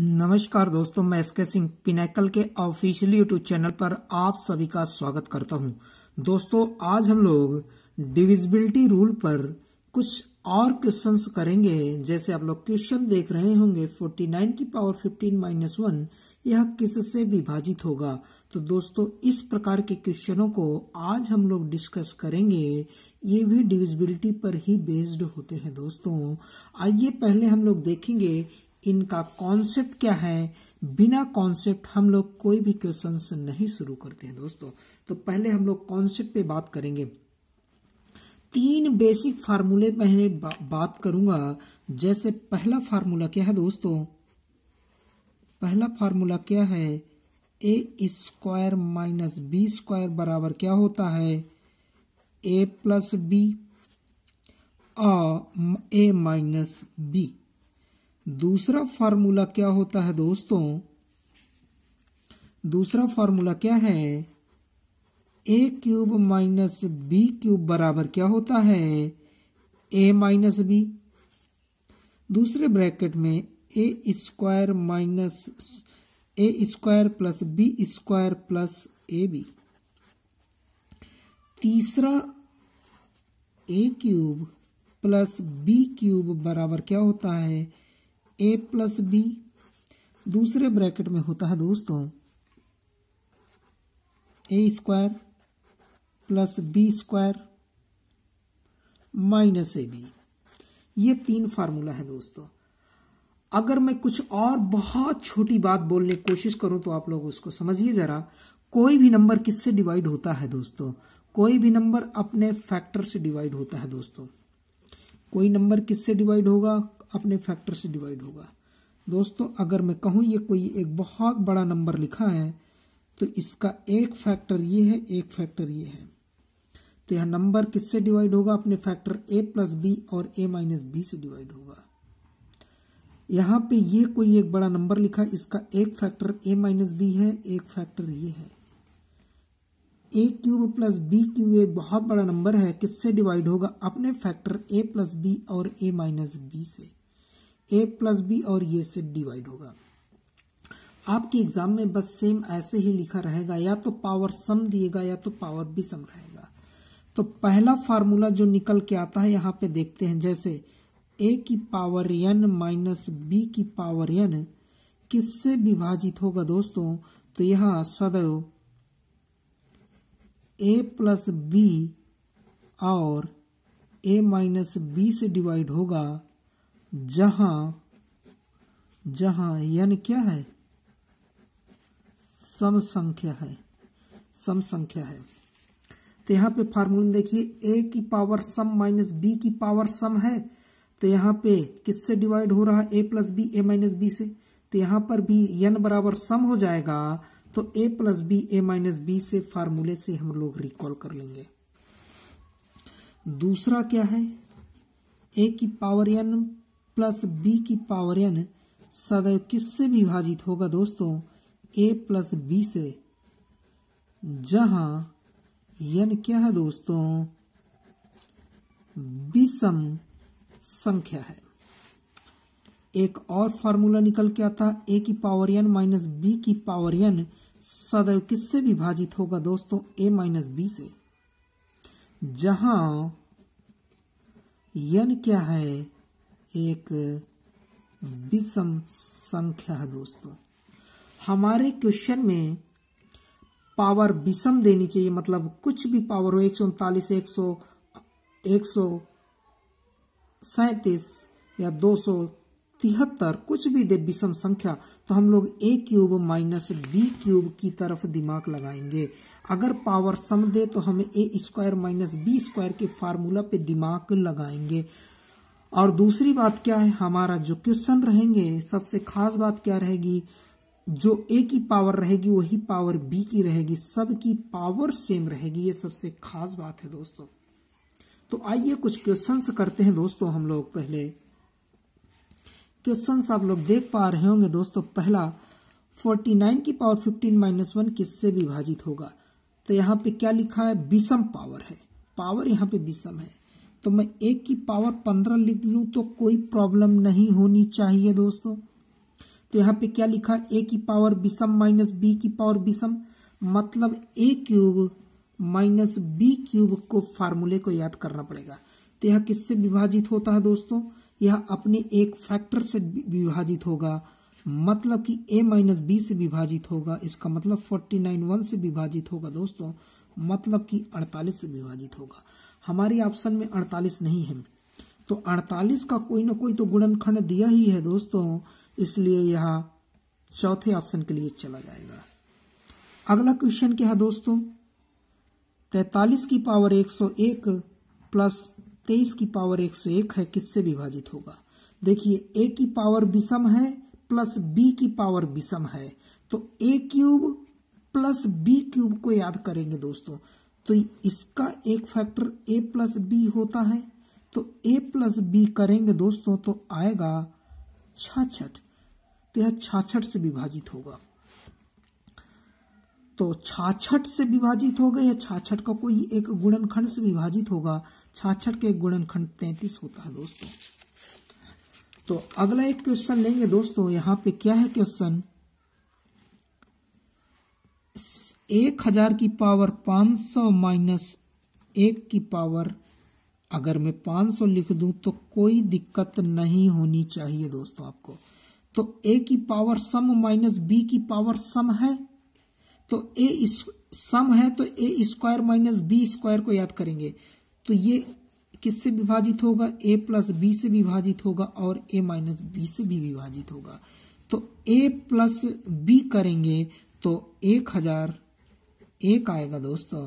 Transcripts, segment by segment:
नमस्कार दोस्तों मैं एसके सिंह पिनेकल के ऑफिशियल यूट्यूब चैनल पर आप सभी का स्वागत करता हूं दोस्तों आज हम लोग डिविजिबिलिटी रूल पर कुछ और क्वेश्चंस करेंगे जैसे आप लोग क्वेश्चन देख रहे होंगे 49 की पावर 15 माइनस वन यह किससे विभाजित होगा तो दोस्तों इस प्रकार के क्वेश्चनों को आज हम लोग डिस्कस करेंगे ये भी डिविजिबिलिटी पर ही बेस्ड होते हैं दोस्तों आइए पहले हम लोग देखेंगे इनका कॉन्सेप्ट क्या है बिना कॉन्सेप्ट हम लोग कोई भी क्वेश्चन नहीं शुरू करते हैं दोस्तों तो पहले हम लोग कॉन्सेप्ट पे बात करेंगे तीन बेसिक फार्मूले पहले बा, बात करूंगा जैसे पहला फार्मूला क्या है दोस्तों पहला फार्मूला क्या है a square minus b square बराबर क्या होता है ए प्लस बी और ए माइनस बी दूसरा फार्मूला क्या होता है दोस्तों दूसरा फार्मूला क्या है a cube minus b cube बराबर क्या होता है ए माइनस बी दूसरे ब्रैकेट में a square minus a square plus b square plus a b तीसरा a cube plus b cube बराबर क्या होता है ए प्लस बी दूसरे ब्रैकेट में होता है दोस्तों a square plus b square minus a b ये तीन फार्मूला है दोस्तों अगर मैं कुछ और बहुत छोटी बात बोलने की कोशिश करूं तो आप लोग उसको समझिए जरा कोई भी नंबर किससे डिवाइड होता है दोस्तों कोई भी नंबर अपने फैक्टर से डिवाइड होता है दोस्तों कोई नंबर किससे डिवाइड होगा अपने फैक्टर से डिवाइड होगा दोस्तों अगर मैं कहूं ये कोई एक बहुत बड़ा नंबर लिखा है तो इसका एक फैक्टर ये है एक फैक्टर ये है तो यह नंबर किससे डिवाइड होगा अपने फैक्टर ए प्लस बी और ए माइनस बी से डिवाइड होगा यहाँ पे ये कोई एक बड़ा नंबर लिखा इसका एक फैक्टर ए माइनस बी है एक फैक्टर ये है a cube plus b cube एक बहुत बड़ा नंबर है किससे डिवाइड होगा अपने फैक्टर ए प्लस बी और ए माइनस बी से ए प्लस बी और ये से डिवाइड होगा आपके एग्जाम में बस सेम ऐसे ही लिखा रहेगा या तो पावर सम दिएगा या तो पावर भी सम रहेगा तो पहला फार्मूला जो निकल के आता है यहाँ पे देखते हैं जैसे ए की पावर एन माइनस बी की पावर एन किससे विभाजित होगा दोस्तों तो यह सदैव ए प्लस बी और ए माइनस बी से डिवाइड होगा जहा जहा यन क्या है सम संख्या है सम संख्या है तो यहाँ पे फार्मूला देखिए ए की पावर सम माइनस बी की पावर सम है तो यहाँ पे किससे डिवाइड हो रहा है a plus b a minus b से तो यहां पर भी यन बराबर सम हो जाएगा तो a plus b a minus b से फार्मूले से हम लोग रिकॉल कर लेंगे दूसरा क्या है ए की पावर यन प्लस बी की पावर एन सदैव किससे विभाजित होगा दोस्तों ए प्लस बी से जहां यन क्या है दोस्तों विषम संख्या है एक और फॉर्मूला निकल के आता ए की पावर एन माइनस बी की पावर एन सदैव किससे विभाजित होगा दोस्तों ए माइनस बी से जहां यन क्या है एक विषम संख्या है दोस्तों हमारे क्वेश्चन में पावर विषम देनी चाहिए मतलब कुछ भी पावर हो एक सौ उनतालीस एक सौ एक सौ सैतीस या दो सौ तिहत्तर कुछ भी दे विषम संख्या तो हम लोग a cube minus b cube की तरफ दिमाग लगाएंगे अगर पावर सम दे तो हमें a square minus b square के फार्मूला पे दिमाग लगाएंगे और दूसरी बात क्या है हमारा जो क्वेश्चन रहेंगे सबसे खास बात क्या रहेगी जो ए की पावर रहेगी वही पावर बी की रहेगी सब की पावर सेम रहेगी ये सबसे खास बात है दोस्तों तो आइए कुछ क्वेश्चंस करते हैं दोस्तों हम लोग पहले क्वेश्चंस आप लोग देख पा रहे होंगे दोस्तों पहला 49 की पावर 15 माइनस वन किससे विभाजित होगा तो यहाँ पे क्या लिखा है विषम पावर है पावर यहाँ पे विषम है तो मैं एक की पावर पंद्रह लिख लू तो कोई प्रॉब्लम नहीं होनी चाहिए दोस्तों तो यहाँ पे क्या लिखा ए की पावर विषम माइनस बी की पावर विषम मतलब a cube minus b cube को फार्मूले को याद करना पड़ेगा तो यह किससे विभाजित होता है दोस्तों यह अपने एक फैक्टर से विभाजित होगा मतलब कि a माइनस बी से विभाजित होगा इसका मतलब फोर्टी नाइन वन से विभाजित होगा दोस्तों मतलब कि अड़तालीस से विभाजित होगा हमारी ऑप्शन में अड़तालीस नहीं है तो अड़तालीस का कोई ना कोई तो गुणनखंड दिया ही है दोस्तों इसलिए यह चौथे ऑप्शन के लिए चला जाएगा अगला क्वेश्चन क्या है दोस्तों तैतालीस की पावर एक सौ एक प्लस तेईस की पावर एक सौ एक है किससे विभाजित होगा देखिए ए की पावर विषम है प्लस बी की पावर विषम है तो a cube plus b cube को याद करेंगे दोस्तों तो इसका एक फैक्टर ए प्लस बी होता है तो ए प्लस बी करेंगे दोस्तों तो आएगा छाछठ तो यह छाछठ से विभाजित होगा तो छाछठ से विभाजित होगा या छाछठ का कोई एक गुणनखंड से विभाजित होगा छाछठ के गुणनखंड तैतीस होता है दोस्तों तो अगला एक क्वेश्चन लेंगे दोस्तों यहां पे क्या है क्वेश्चन एक हजार की पावर पांच सौ माइनस एक की पावर अगर मैं पांच सौ लिख दूं तो कोई दिक्कत नहीं होनी चाहिए दोस्तों आपको तो ए की पावर सम माइनस बी की पावर सम है तो ए सम है तो a square minus b square को याद करेंगे तो ये किससे विभाजित होगा ए प्लस बी से विभाजित होगा और ए माइनस बी से भी विभाजित होगा तो ए प्लस बी करेंगे तो एक हजार एक आएगा दोस्तों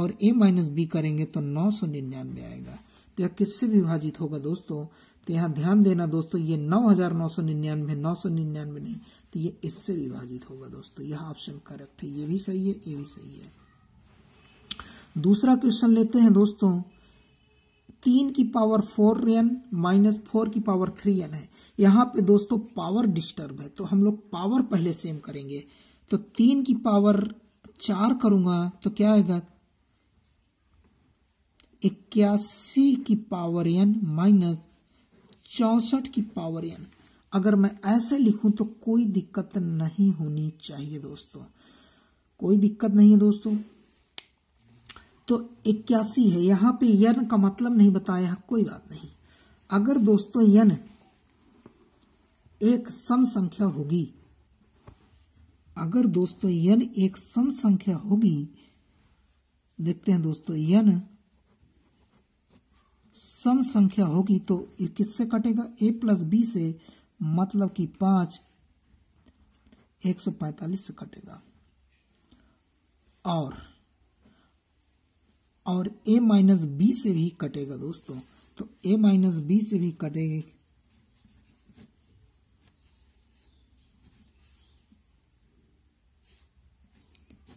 और ए माइनस बी करेंगे तो नौ सौ निन्यानवे आएगा तो यह किससे विभाजित होगा दोस्तों तो यहाँ ध्यान देना दोस्तों ये नौ हजार नौ सौ निन्यानवे नौ सौ निन्यानवे नहीं तो ये इससे विभाजित होगा दोस्तों यह ऑप्शन करेक्ट है ये भी सही है ये भी सही है दूसरा क्वेश्चन लेते हैं दोस्तों तीन की power four n minus four की पावर थ्री एन है यहाँ पे दोस्तों पावर डिस्टर्ब है तो हम लोग पावर पहले सेम करेंगे तो तीन की पावर चार करूंगा तो क्या आएगा इक्यासी की पावर एन माइनस चौसठ की पावर एन अगर मैं ऐसे लिखूं तो कोई दिक्कत नहीं होनी चाहिए दोस्तों कोई दिक्कत नहीं है दोस्तों तो इक्यासी है यहां पे यन का मतलब नहीं बताया कोई बात नहीं अगर दोस्तों यन एक सम संख्या होगी अगर दोस्तों यन एक सम संख्या होगी देखते हैं दोस्तों यन सम संख्या होगी तो ये किससे कटेगा ए प्लस बी से मतलब कि पांच एक सौ पैतालीस से कटेगा और और a माइनस बी से भी कटेगा दोस्तों तो a माइनस बी से भी कटेगा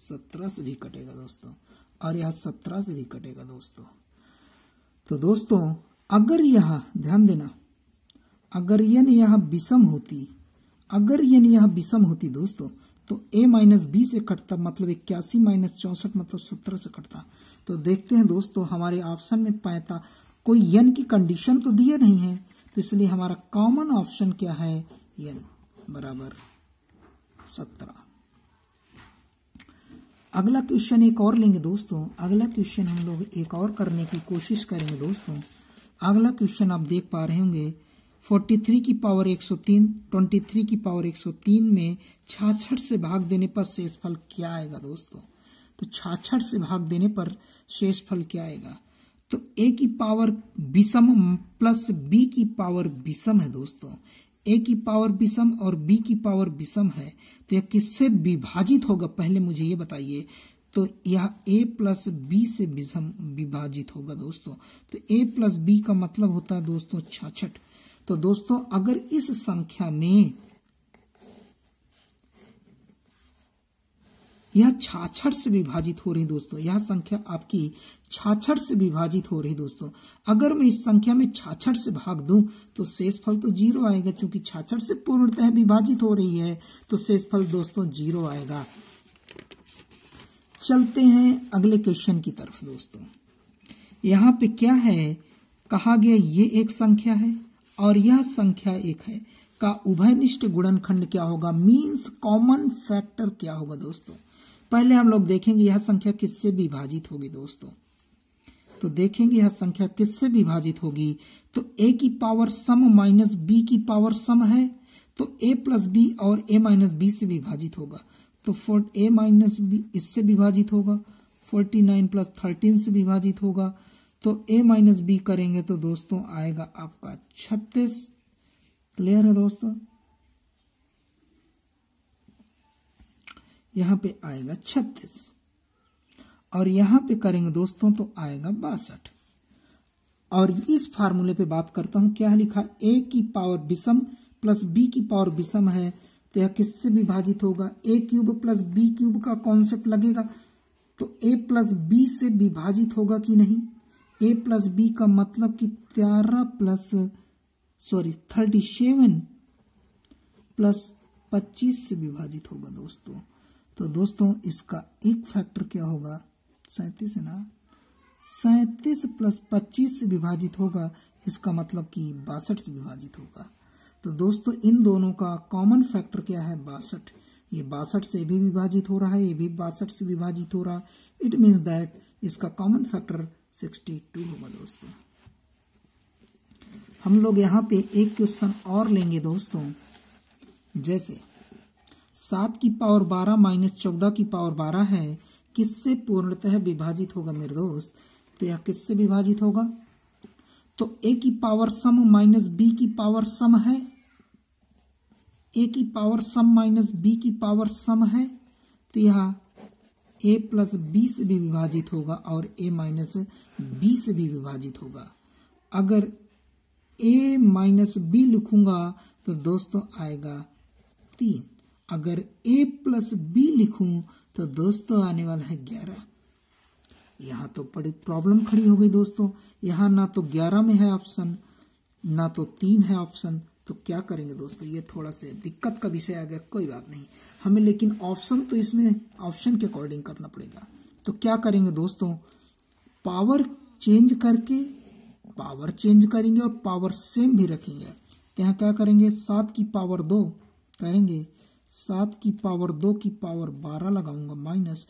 सत्रह से भी कटेगा दोस्तों और यह सत्रह से भी कटेगा दोस्तों तो दोस्तों अगर यह ध्यान देना अगर यन यह विषम होती अगर यन यह विषम होती दोस्तों तो a माइनस बी से कटता मतलब इक्यासी माइनस चौसठ मतलब सत्रह से कटता तो देखते हैं दोस्तों हमारे ऑप्शन में पैता कोई यन की कंडीशन तो दिए नहीं है तो इसलिए हमारा कॉमन ऑप्शन क्या है यन बराबर सत्रह अगला क्वेश्चन एक और लेंगे दोस्तों अगला क्वेश्चन हम लोग एक और करने की कोशिश करेंगे दोस्तों अगला क्वेश्चन आप देख पा रहे होंगे 43 की पावर 103 23 की पावर 103 में छाछठ से भाग देने पर शेषफल क्या आएगा दोस्तों तो छाछठ से भाग देने पर शेषफल क्या आएगा तो ए की पावर विषम प्लस बी की पावर विषम है दोस्तों ए की पावर विषम और बी की पावर विषम है तो यह किससे विभाजित होगा पहले मुझे ये बताइए तो यह ए प्लस बी से विषम विभाजित होगा दोस्तों तो ए प्लस बी का मतलब होता है दोस्तों छाछठ तो दोस्तों अगर इस संख्या में यह छाछठ से विभाजित हो रही दोस्तों यह संख्या आपकी छाछठ से विभाजित हो रही दोस्तों अगर मैं इस संख्या में छाछठ से भाग दूं तो शेष फल तो जीरो आएगा क्योंकि छाछठ से पूर्णतः विभाजित हो रही है तो शेष फल दोस्तों जीरो आएगा चलते हैं अगले क्वेश्चन की तरफ दोस्तों यहाँ पे क्या है कहा गया ये एक संख्या है और यह संख्या एक है का उभयनिष्ठ गुणनखंड क्या होगा मींस कॉमन फैक्टर क्या होगा दोस्तों पहले हम लोग देखेंगे यह संख्या किससे विभाजित होगी दोस्तों तो देखेंगे यह संख्या किससे विभाजित होगी तो ए की पावर सम माइनस बी की पावर सम है तो ए प्लस बी और ए माइनस बी से विभाजित होगा तो फोर्ट ए माइनस बी इससे विभाजित होगा फोर्टी नाइन प्लस थर्टीन से विभाजित होगा तो ए माइनस बी करेंगे तो दोस्तों आएगा आपका छत्तीस क्लियर है दोस्तों यहाँ पे आएगा छत्तीस और यहाँ पे करेंगे दोस्तों तो आएगा बासठ और इस फार्मूले पे बात करता हूं क्या है लिखा ए की पावर विषम प्लस बी की पावर विषम है तो यह किससे विभाजित होगा a cube plus b cube का कॉन्सेप्ट लगेगा तो ए प्लस बी से विभाजित होगा कि नहीं ए प्लस बी का मतलब कि तेरह plus sorry thirty seven plus पच्चीस से विभाजित होगा दोस्तों तो दोस्तों इसका एक फैक्टर क्या होगा सैतीस है ना सैतीस प्लस पच्चीस से विभाजित होगा इसका मतलब कि बासठ से विभाजित होगा तो दोस्तों इन दोनों का कॉमन फैक्टर क्या है बासठ ये बासठ से भी विभाजित हो रहा है ये भी बासठ से विभाजित हो रहा है इट मीन दैट इसका कॉमन फैक्टर सिक्सटी टू होगा दोस्तों हम लोग यहाँ पे एक क्वेश्चन और लेंगे दोस्तों जैसे सात की पावर बारह माइनस चौदह की पावर बारह है किससे पूर्णतः विभाजित होगा मेरे दोस्त तो यह किससे विभाजित होगा तो ए की पावर सम माइनस बी की पावर सम है ए की पावर सम माइनस बी की पावर सम है तो यह ए प्लस बी से भी विभाजित होगा और ए माइनस बी से भी विभाजित होगा अगर ए माइनस बी लिखूंगा तो दोस्तों आएगा तीन अगर ए प्लस बी लिखूं तो दोस्तों आने वाला है ग्यारह यहां तो बड़ी प्रॉब्लम खड़ी हो गई दोस्तों यहां ना तो ग्यारह में है ऑप्शन ना तो तीन है ऑप्शन तो क्या करेंगे दोस्तों ये थोड़ा सा दिक्कत का विषय आ गया कोई बात नहीं हमें लेकिन ऑप्शन तो इसमें ऑप्शन के अकॉर्डिंग करना पड़ेगा तो क्या करेंगे दोस्तों पावर चेंज करके पावर चेंज करेंगे और पावर सेम भी रखेंगे यहाँ क्या करेंगे सात की पावर दो करेंगे सात की पावर दो की पावर बारह लगाऊंगा माइनस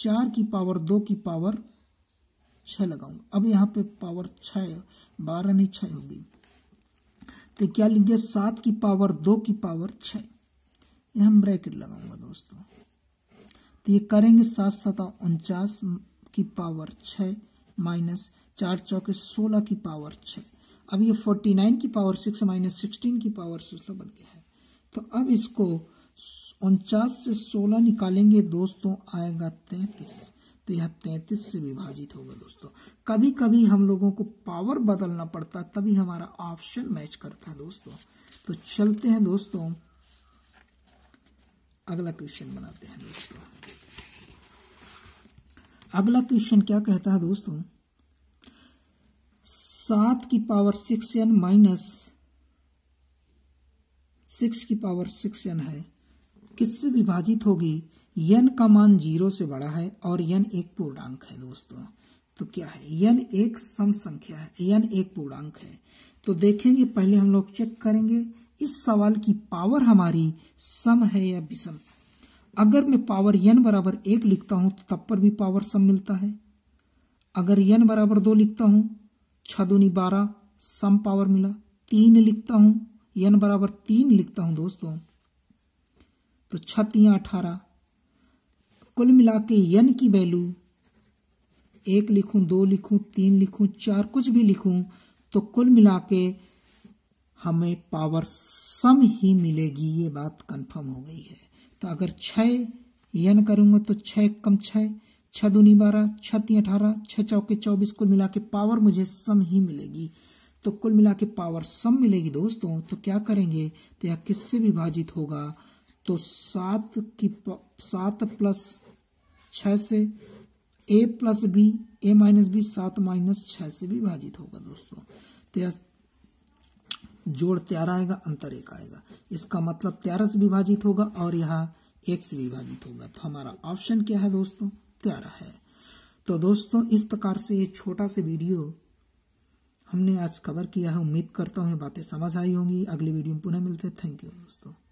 चार की पावर दो की पावर छह लगाऊंगा अब यहाँ पे पावर छ बारह नहीं छ होगी तो क्या लिख दिया सात की पावर दो की पावर छ हम ब्रैकेट लगाऊंगा दोस्तों तो ये करेंगे सात सात उनचास की पावर छ माइनस चार चौके सोलह की पावर छ अब ये फोर्टी नाइन की पावर सिक्स माइनस सिक्सटीन की पावर सोलह बन गया है तो अब इसको उनचास से सोलह निकालेंगे दोस्तों आएगा तैतीस तो यह तैतीस से विभाजित होगा दोस्तों कभी कभी हम लोगों को पावर बदलना पड़ता तभी हमारा ऑप्शन मैच करता है दोस्तों तो चलते हैं दोस्तों अगला क्वेश्चन बनाते हैं दोस्तों अगला क्वेश्चन क्या कहता है दोस्तों सात की power six n minus six की पावर सिक्स एन है किससे विभाजित होगी यन का मान जीरो से बड़ा है और यन एक पूर्णांक है दोस्तों तो क्या है यन एक सम संख्या है यन एक पूर्णांक है तो देखेंगे पहले हम लोग चेक करेंगे इस सवाल की पावर हमारी सम है या विषम अगर मैं पावर यन बराबर एक लिखता हूं तो तब पर भी पावर सम मिलता है अगर यन बराबर दो लिखता हूं छ दूनी बारह सम पावर मिला तीन लिखता हूं यन बराबर तीन लिखता हूं दोस्तों तो छतियां अठारह कुल मिला के यन की वैल्यू एक लिखूं दो लिखूं तीन लिखूं चार कुछ भी लिखूं तो कुल मिला के हमें पावर सम ही मिलेगी ये बात कंफर्म हो गई है तो अगर छह यन करूंगा तो छह कम छह छह दूनी बारह छः अठारह छह चौके चौबीस कुल मिला के पावर मुझे सम ही मिलेगी तो कुल मिला के पावर सम मिलेगी दोस्तों तो क्या करेंगे तो यह किससे विभाजित होगा तो सात की सात प्लस छ से a plus b a minus b सात माइनस छ से विभाजित होगा दोस्तों तो जोड़ त्यारा आएगा अंतर एक आएगा इसका मतलब त्यारह से विभाजित होगा और यहाँ एक से विभाजित होगा तो हमारा ऑप्शन क्या है दोस्तों त्यारा है तो दोस्तों इस प्रकार से ये छोटा सा वीडियो हमने आज कवर किया है उम्मीद करता हूँ बातें समझ आई होंगी अगली वीडियो में पुनः मिलते हैं थैंक यू दोस्तों